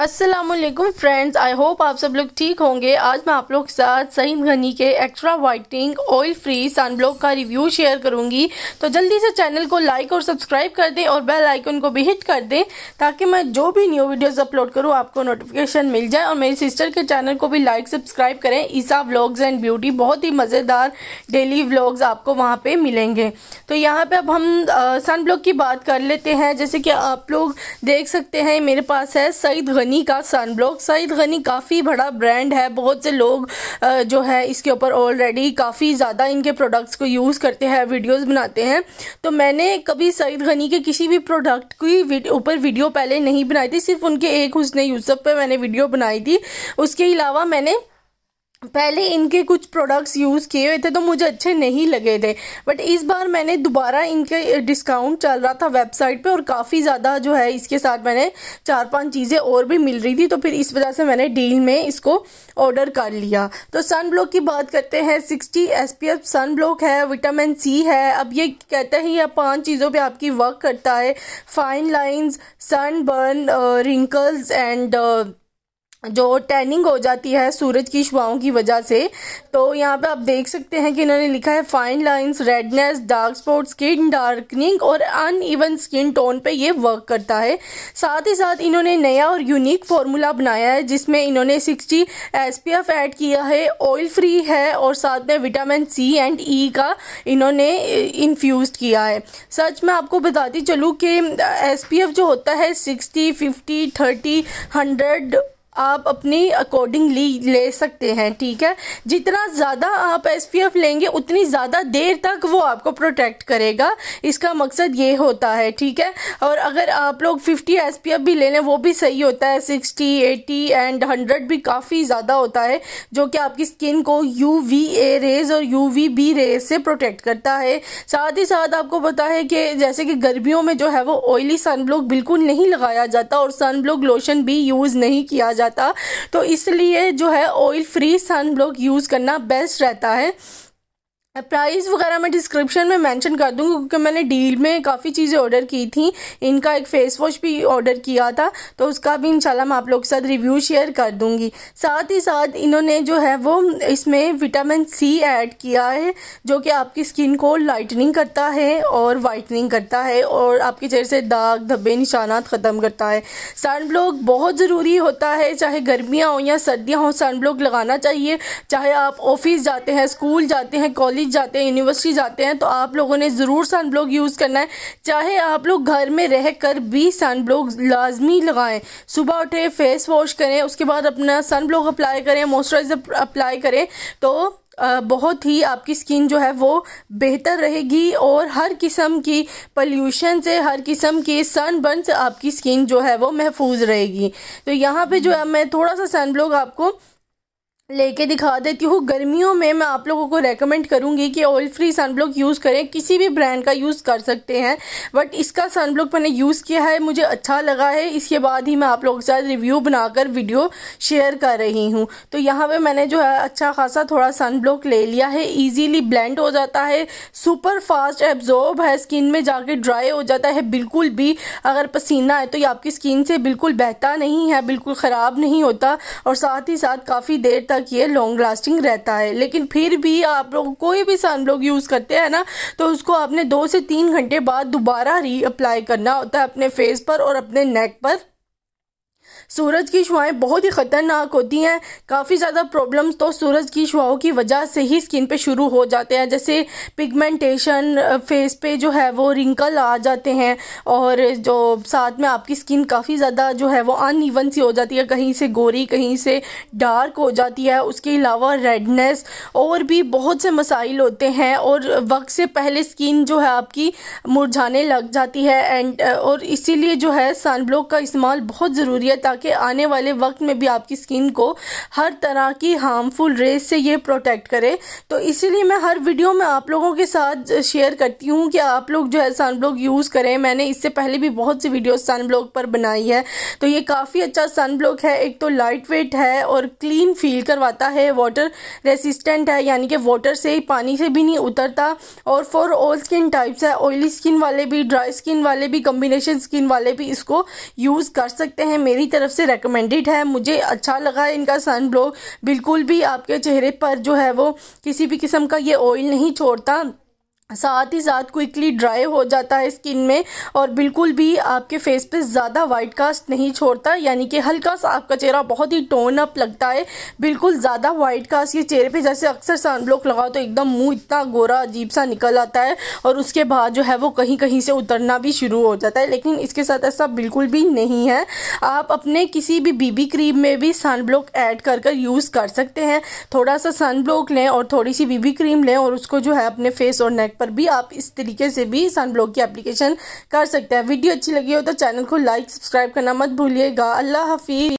Aslam friends I hope आप सब लोग ठीक होंगे आज मैं आप लोग के साथ सईद घनी के extra whitening oil free sunblock का रिव्यू शेयर करूंगी तो जल्दी से चैनल को लाइक और सब्सक्राइब कर दें और बेल आइकन को भी हिट कर दें ताकि मैं जो भी न्यू वीडियोस अपलोड करूं आपको नोटिफिकेशन मिल जाए और मेरी सिस्टर के चैनल को भी लाइक सब्सक्राइब करें ईसा व्लॉग्स एंड ब्यूटी बहुत ही मज़ेदार डेली व्लॉग्स आपको वहाँ पर मिलेंगे तो यहाँ पर अब हम ब्लॉक की बात कर लेते हैं जैसे कि आप लोग देख सकते हैं मेरे पास है सईद गनी का सनब्लॉक सईद गनी काफ़ी बड़ा ब्रांड है बहुत से लोग जो है इसके ऊपर ऑलरेडी काफ़ी ज़्यादा इनके प्रोडक्ट्स को यूज़ करते हैं वीडियोस बनाते हैं तो मैंने कभी सईद गनी के किसी भी प्रोडक्ट की ऊपर वीडियो पहले नहीं बनाई थी सिर्फ उनके एक उसने यूसअप पर मैंने वीडियो बनाई थी उसके अलावा मैंने पहले इनके कुछ प्रोडक्ट्स यूज़ किए हुए थे तो मुझे अच्छे नहीं लगे थे बट इस बार मैंने दोबारा इनके डिस्काउंट चल रहा था वेबसाइट पे और काफ़ी ज़्यादा जो है इसके साथ मैंने चार पांच चीज़ें और भी मिल रही थी तो फिर इस वजह से मैंने डील में इसको ऑर्डर कर लिया तो सन ब्लॉक की बात करते हैं sixty S P F sun block है विटामिन सी है अब ये कहते हैं यह पाँच चीज़ों पर आपकी वर्क करता है fine lines sun burn wrinkles and जो टैनिंग हो जाती है सूरज की शुआओं की वजह से तो यहाँ पे आप देख सकते हैं कि इन्होंने लिखा है fine lines redness dark spot skin darkening और अन इवन स्किन टोन पे ये वर्क करता है साथ ही साथ इन्होंने नया और यूनिक फार्मूला बनाया है जिसमें इन्होंने 60 एसपीएफ ऐड किया है ऑयल फ्री है और साथ में विटामिन सी एंड ई का इन्होंने इन्फ्यूज़ किया है सच में आपको बताती चलूँ कि एस जो होता है सिक्सटी फिफ्टी थर्टी हंड्रेड आप अपनी अकॉर्डिंगली ले सकते हैं ठीक है जितना ज़्यादा आप एस लेंगे उतनी ज़्यादा देर तक वो आपको प्रोटेक्ट करेगा इसका मकसद ये होता है ठीक है और अगर आप लोग 50 एस भी ले लें वो भी सही होता है 60, 80 एंड 100 भी काफ़ी ज़्यादा होता है जो कि आपकी स्किन को यू वी ए रेज और यू वी बी रेज से प्रोटेक्ट करता है साथ ही साथ आपको पता है कि जैसे कि गर्मियों में जो है वो ऑयली सन ब्लॉक बिल्कुल नहीं लगाया जाता और सन ब्लॉक लोशन भी यूज़ नहीं किया जाता जाता तो इसलिए जो है oil free sun block use करना बेस्ट रहता है प्राइस वगैरह मैं डिस्क्रिप्शन में मेंशन कर दूँगी क्योंकि मैंने डील में काफ़ी चीज़ें ऑर्डर की थी इनका एक फेस वॉश भी ऑर्डर किया था तो उसका भी इंशाल्लाह मैं आप लोगों के साथ रिव्यू शेयर कर दूँगी साथ ही साथ इन्होंने जो है वो इसमें विटामिन सी ऐड किया है जो कि आपकी स्किन को लाइटनिंग करता है और वाइटनिंग करता है और आपके चेहरे से दाग धब्बे निशानात ख़त्म करता है सन ब्लॉक बहुत ज़रूरी होता है चाहे गर्मियाँ हों या सर्दियाँ हों सन ब्लॉक लगाना चाहिए चाहे आप ऑफिस जाते हैं स्कूल जाते हैं कॉलेज कॉलेज जाते हैं यूनिवर्सिटी जाते हैं तो आप लोगों ने ज़रूर सन ब्लॉक यूज़ करना है चाहे आप लोग घर में रह कर भी सन ब्लॉक लाजमी लगाएं सुबह उठे फेस वॉश करें उसके बाद अपना सन ब्लॉक अप्लाई करें मॉइस्चराइज़र अप्लाई करें तो बहुत ही आपकी स्किन जो है वो बेहतर रहेगी और हर किस्म की पल्यूशन से हर किस्म के सनबर्न से आपकी स्किन जो है वो महफूज रहेगी तो यहाँ पे जो है मैं थोड़ा सा सन ब्लॉक आपको लेके दिखा देती हूँ गर्मियों में मैं आप लोगों को रेकमेंड करूँगी कि ऑयल फ्री सनब्लॉक यूज़ करें किसी भी ब्रांड का यूज़ कर सकते हैं बट इसका सनब्लॉक मैंने यूज़ किया है मुझे अच्छा लगा है इसके बाद ही मैं आप लोगों के साथ रिव्यू बनाकर वीडियो शेयर कर रही हूँ तो यहाँ पे मैंने जो है अच्छा खासा थोड़ा सनब्लॉक ले लिया है ईजीली ब्लेंड हो जाता है सुपर फास्ट एब्जॉर्ब है स्किन में जाकर ड्राई हो जाता है बिल्कुल भी अगर पसीना है तो ये आपकी स्किन से बिल्कुल बहता नहीं है बिल्कुल ख़राब नहीं होता और साथ ही साथ काफ़ी देर तक तक ये लॉन्ग लास्टिंग रहता है लेकिन फिर भी आप लोग कोई भी सन लोग यूज़ करते हैं ना तो उसको आपने दो से तीन घंटे बाद दोबारा रीअप्लाई करना होता है अपने फेस पर और अपने नेक पर सूरज की शुआएं बहुत ही ख़तरनाक होती हैं काफ़ी ज़्यादा प्रॉब्लम्स तो सूरज की शुआओं की वजह से ही स्किन पे शुरू हो जाते हैं जैसे पिगमेंटेशन फेस पे जो है वो रिंकल आ जाते हैं और जो साथ में आपकी स्किन काफ़ी ज़्यादा जो है वो ईवन सी हो जाती है कहीं से गोरी कहीं से डार्क हो जाती है उसके अलावा रेडनेस और भी बहुत से मसाइल होते हैं और वक्त से पहले स्किन जो है आपकी मुरझाने लग जाती है एंड और इसीलिए जो है सन ब्लॉक का इस्तेमाल बहुत ज़रूरी है है ताकि आने वाले वक्त में भी आपकी स्किन को हर तरह की हार्मफुल रेस से ये प्रोटेक्ट करे तो इसीलिए मैं हर वीडियो में आप लोगों के साथ शेयर करती हूँ कि आप लोग जो है सन ब्लॉक यूज़ करें मैंने इससे पहले भी बहुत सी वीडियो सन ब्लॉक पर बनाई है तो ये काफ़ी अच्छा सन ब्लॉक है एक तो लाइट वेट है और क्लीन फील करवाता है वाटर रेसिस्टेंट है यानी कि वाटर से पानी से भी नहीं उतरता और फॉर ऑल स्किन टाइप्स है ऑयली स्किन वाले भी ड्राई स्किन वाले भी कम्बिनेशन स्किन वाले भी इसको यूज़ कर सकते हैं मेरी मेरी तरफ से रिकमेंडेड है मुझे अच्छा लगा इनका सन ब्लॉक बिल्कुल भी आपके चेहरे पर जो है वो किसी भी किस्म का ये ऑयल नहीं छोड़ता साथ ही साथ क्विकली ड्राई हो जाता है स्किन में और बिल्कुल भी आपके फेस पे ज़्यादा वाइट कास्ट नहीं छोड़ता यानी कि हल्का सा आपका चेहरा बहुत ही टोन अप लगता है बिल्कुल ज़्यादा वाइट कास्ट ये चेहरे पे जैसे अक्सर सन ब्लॉक लगाओ तो एकदम मुंह इतना गोरा अजीब सा निकल आता है और उसके बाद जो है वो कहीं कहीं से उतरना भी शुरू हो जाता है लेकिन इसके साथ ऐसा बिल्कुल भी नहीं है आप अपने किसी भी बीबी क्रीम में भी सन ब्लॉक ऐड कर कर यूज़ कर सकते हैं थोड़ा सा सन ब्लॉक लें और थोड़ी सी बीबी क्रीम लें और उसको जो है अपने फेस और नेक वेबसाइट पर भी आप इस तरीके से भी सनब्लॉक की एप्लीकेशन कर सकते हैं वीडियो अच्छी लगी हो तो चैनल को लाइक सब्सक्राइब करना मत भूलिएगा अल्लाह हाफिज़